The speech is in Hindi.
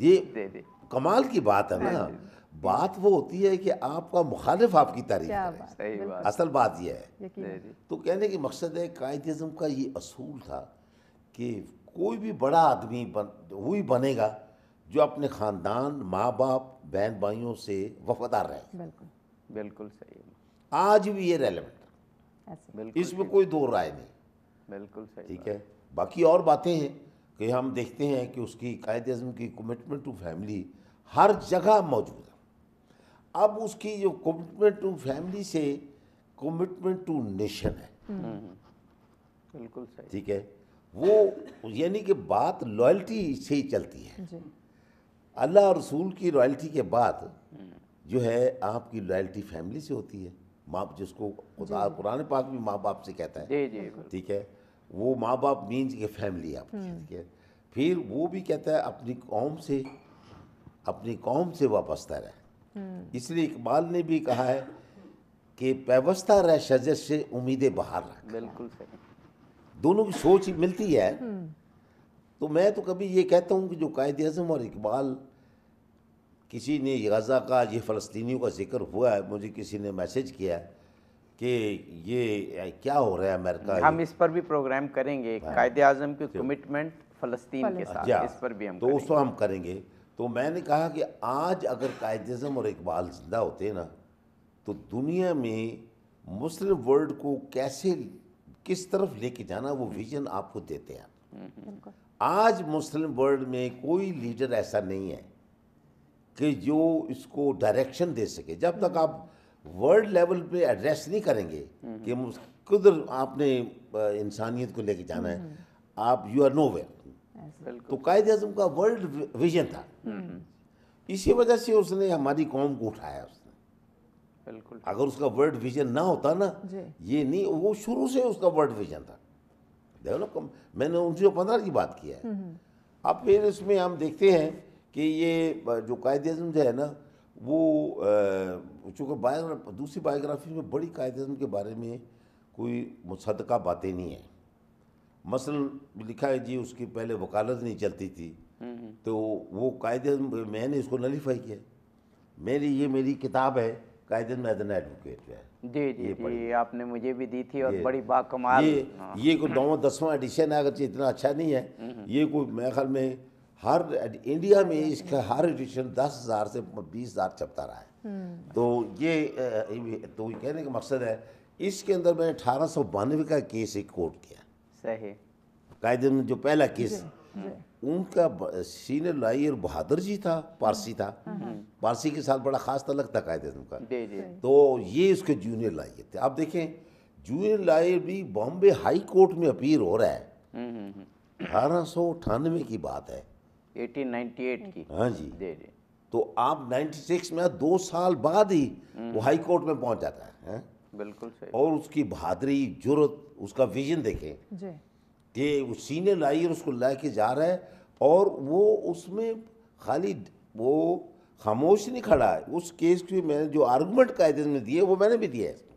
ये दे दे कमाल की बात है ना हाँ बात वो होती है कि आपका मुखालिफ आपकी तारीफ असल बात यह है तो कहने की मकसद है कायदेजम का ये असूल था कि कोई भी बड़ा आदमी बन वही बनेगा जो अपने ख़ानदान माँ बाप बहन भाइयों से वफादार रहे बिल्कुल बिल्कुल सही आज भी ये रेलिवेंट इसमें कोई दो राय नहीं बिल्कुल सही ठीक है बाकी और बातें हैं कि हम देखते हैं कि उसकी कायद अजम की कमिटमेंट टू फैमिली हर जगह मौजूद है अब उसकी जो कमिटमेंट टू फैमिली से कमिटमेंट टू नेशन है बिल्कुल सही ठीक है वो यानी कि बात लॉयल्टी से ही चलती है अल्लाह रसूल की लॉयल्टी के बाद जो है आपकी लॉयल्टी फैमिली से होती है माँ जिसको कुरान पाक भी माँ बाप से कहता है ठीक है वो माँ बाप मीन्स ये फैमिली आपकी फिर वो भी कहता है अपनी कौम से अपनी कौम से वाबस्ता रहे हम्म। इसलिए इकबाल ने भी कहा है कि व्यवस्था रह शजर से उम्मीदें बाहर रख बिल्कुल सही दोनों की सोच मिलती है हम्म। तो मैं तो कभी ये कहता हूँ कि जो कायद अजम और इकबाल किसी ने गज़ा का ये फ़लस्तनी का जिक्र हुआ है मुझे किसी ने मैसेज किया है कि ये क्या हो रहा है अमेरिका हम इस पर भी प्रोग्राम करेंगे हाँ। कायदे आजम की कमिटमेंट फलस्तीन के साथ अच्छा, इस पर भी हम तो उसको हम करेंगे तो मैंने कहा कि आज अगर कायदे आजम और इकबाल जिंदा होते ना तो दुनिया में मुस्लिम वर्ल्ड को कैसे किस तरफ लेके जाना वो विजन आपको देते हैं आज मुस्लिम वर्ल्ड में कोई लीडर ऐसा नहीं है कि जो इसको डायरेक्शन दे सके जब तक आप वर्ल्ड लेवल पे एड्रेस नहीं करेंगे कि कुदर आपने इंसानियत को लेके जाना है आप यू आर नो वेयर तो कायद अजम का वर्ल्ड विजन था हम्म। इसी वजह से उसने हमारी कौम को उठाया उसने बिल्कुल अगर उसका वर्ल्ड विजन ना होता ना ये नहीं वो शुरू से उसका वर्ल्ड विजन था देखो ना मैंने उन्नीस सौ पंद्रह की बात किया है हम्म। अब फिर इसमें हम देखते हैं कि ये जो कायद अजम जो है ना वो चूँकि बायोग्राफ दूसरी बायोग्राफी में बड़ी कायद के बारे में कोई मुसदका बातें नहीं है मसलन लिखा है जी उसकी पहले वकालत नहीं चलती थी हम्म, हम्म। तो वो कायद मैंने इसको नलीफाई किया मेरी ये मेरी किताब है कायद मैदन एडवोकेट है जी जी ये, जी, आपने मुझे भी दी थी और बड़ी बाकमाल ये हाँ। ये कोई नौवा दसवां एडिशन है अगर इतना अच्छा नहीं है हम्म, ये कोई मेरे ख्याल में हर इंडिया में इसका हर एडिशन दस हज़ार से बीस हज़ार छपता रहा है हम्म। तो ये तो ये कहने का मकसद है इसके अंदर मैंने अठारह सौ बानवे का केस एक कोर्ट किया सही कायदे में जो पहला केस उनका सीनियर लॉयर बहादुर जी था पारसी था हम्म। हम्म। पारसी के साथ बड़ा खास तलक था कायदे का तो ये उसके जूनियर लॉयर थे आप देखें जूनियर लॉयर भी बॉम्बे हाई कोर्ट में अपील हो रहा है अठारह सौ अठानवे की बात है 1898 की हाँ जी दे दे तो आप 96 में दो साल बाद ही वो हाई हम्म। कोर्ट में पहुंच जाता है, है? बिल्कुल सही और उसकी बहादरी जरूरत उसका विजन देखें कि वो लाई और उसको ला के जा रहा है और वो उसमें खाली वो खामोश नहीं खड़ा है उस केस की मैंने जो आर्गूमेंट कायदे में दिए वो मैंने भी दिया है